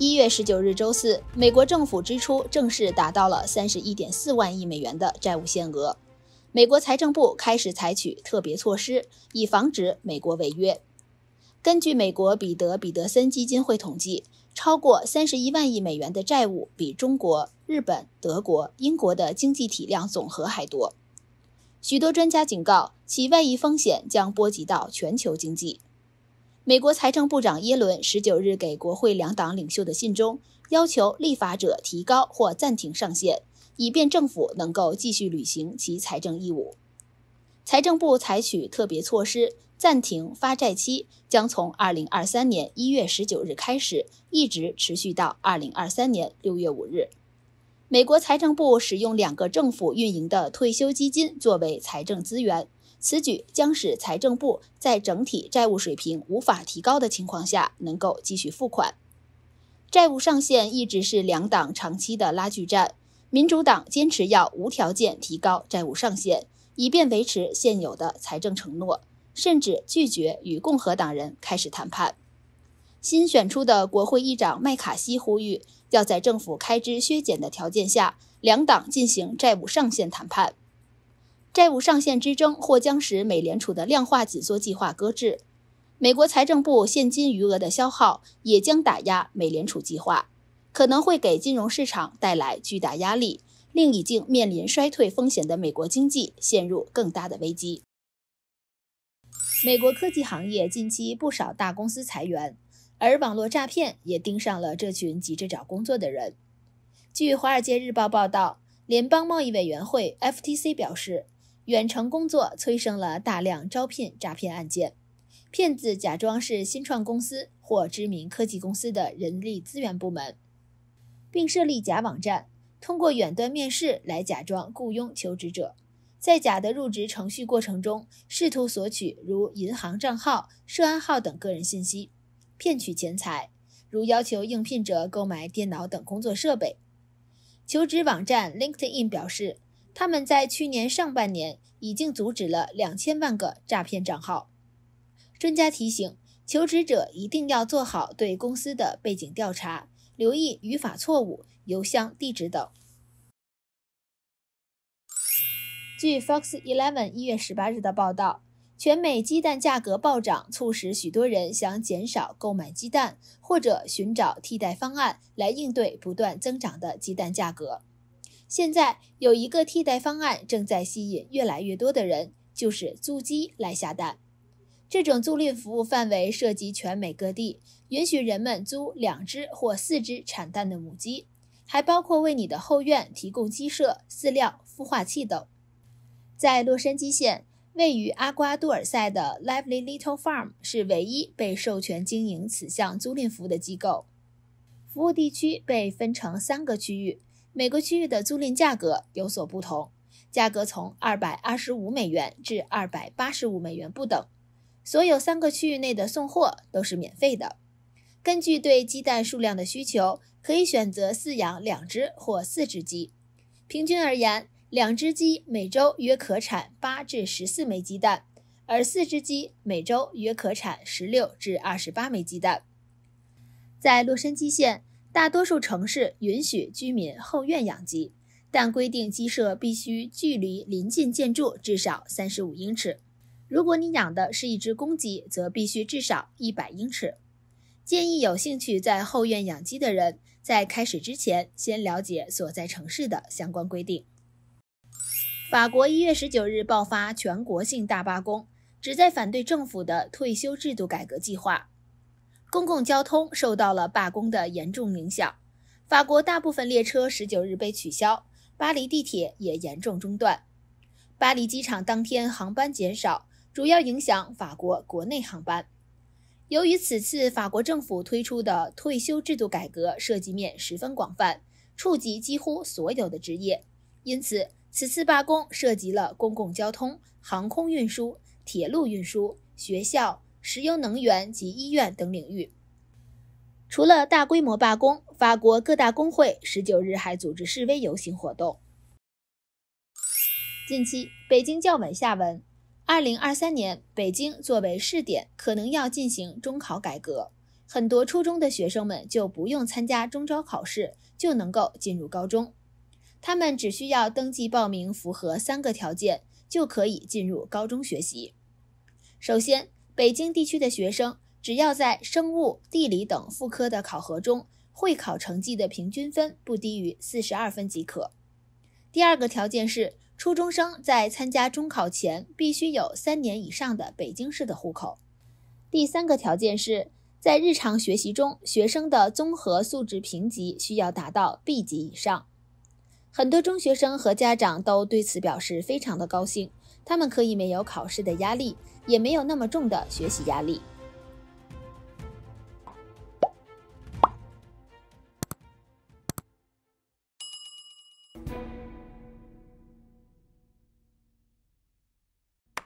一月十九日，周四，美国政府支出正式达到了三十一点四万亿美元的债务限额。美国财政部开始采取特别措施，以防止美国违约。根据美国彼得·彼得森基金会统计，超过三十一万亿美元的债务比中国、日本、德国、英国的经济体量总和还多。许多专家警告，其外溢风险将波及到全球经济。美国财政部长耶伦十九日给国会两党领袖的信中，要求立法者提高或暂停上限，以便政府能够继续履行其财政义务。财政部采取特别措施，暂停发债期将从二零二三年一月十九日开始，一直持续到二零二三年六月五日。美国财政部使用两个政府运营的退休基金作为财政资源。此举将使财政部在整体债务水平无法提高的情况下，能够继续付款。债务上限一直是两党长期的拉锯战。民主党坚持要无条件提高债务上限，以便维持现有的财政承诺，甚至拒绝与共和党人开始谈判。新选出的国会议长麦卡锡呼吁，要在政府开支削减的条件下，两党进行债务上限谈判。债务上限之争或将使美联储的量化紧缩计划搁置，美国财政部现金余额的消耗也将打压美联储计划，可能会给金融市场带来巨大压力，令已经面临衰退风险的美国经济陷入更大的危机。美国科技行业近期不少大公司裁员，而网络诈骗也盯上了这群急着找工作的人。据《华尔街日报》报道，联邦贸易委员会 （FTC） 表示。远程工作催生了大量招聘诈骗案件，骗子假装是新创公司或知名科技公司的人力资源部门，并设立假网站，通过远端面试来假装雇佣求职者，在假的入职程序过程中，试图索取如银行账号、涉案号等个人信息，骗取钱财，如要求应聘者购买电脑等工作设备。求职网站 LinkedIn 表示。他们在去年上半年已经阻止了两千万个诈骗账号。专家提醒求职者一定要做好对公司的背景调查，留意语法错误、邮箱地址等。据 Fox Eleven 一月十八日的报道，全美鸡蛋价格暴涨，促使许多人想减少购买鸡蛋，或者寻找替代方案来应对不断增长的鸡蛋价格。现在有一个替代方案正在吸引越来越多的人，就是租鸡来下蛋。这种租赁服务范围涉及全美各地，允许人们租两只或四只产蛋的母鸡，还包括为你的后院提供鸡舍、饲料、孵化器等。在洛杉矶县，位于阿瓜杜尔塞的 Lively Little Farm 是唯一被授权经营此项租赁服务的机构。服务地区被分成三个区域。每个区域的租赁价格有所不同，价格从二百二十五美元至二百八十五美元不等。所有三个区域内的送货都是免费的。根据对鸡蛋数量的需求，可以选择饲养两只或四只鸡。平均而言，两只鸡每周约可产八至十四枚鸡蛋，而四只鸡每周约可产十六至二十八枚鸡蛋。在洛杉矶县。大多数城市允许居民后院养鸡，但规定鸡舍必须距离临近建筑至少三十五英尺。如果你养的是一只公鸡，则必须至少一百英尺。建议有兴趣在后院养鸡的人，在开始之前先了解所在城市的相关规定。法国一月十九日爆发全国性大罢工，旨在反对政府的退休制度改革计划。公共交通受到了罢工的严重影响，法国大部分列车十九日被取消，巴黎地铁也严重中断。巴黎机场当天航班减少，主要影响法国国内航班。由于此次法国政府推出的退休制度改革涉及面十分广泛，触及几乎所有的职业，因此此次罢工涉及了公共交通、航空运输、铁路运输、学校。石油能源及医院等领域。除了大规模罢工，法国各大工会十九日还组织示威游行活动。近期，北京教稳下文。二零二三年，北京作为试点，可能要进行中考改革，很多初中的学生们就不用参加中招考试，就能够进入高中。他们只需要登记报名，符合三个条件，就可以进入高中学习。首先，北京地区的学生，只要在生物、地理等副科的考核中，会考成绩的平均分不低于四十二分即可。第二个条件是，初中生在参加中考前必须有三年以上的北京市的户口。第三个条件是在日常学习中，学生的综合素质评级需要达到 B 级以上。很多中学生和家长都对此表示非常的高兴。他们可以没有考试的压力，也没有那么重的学习压力。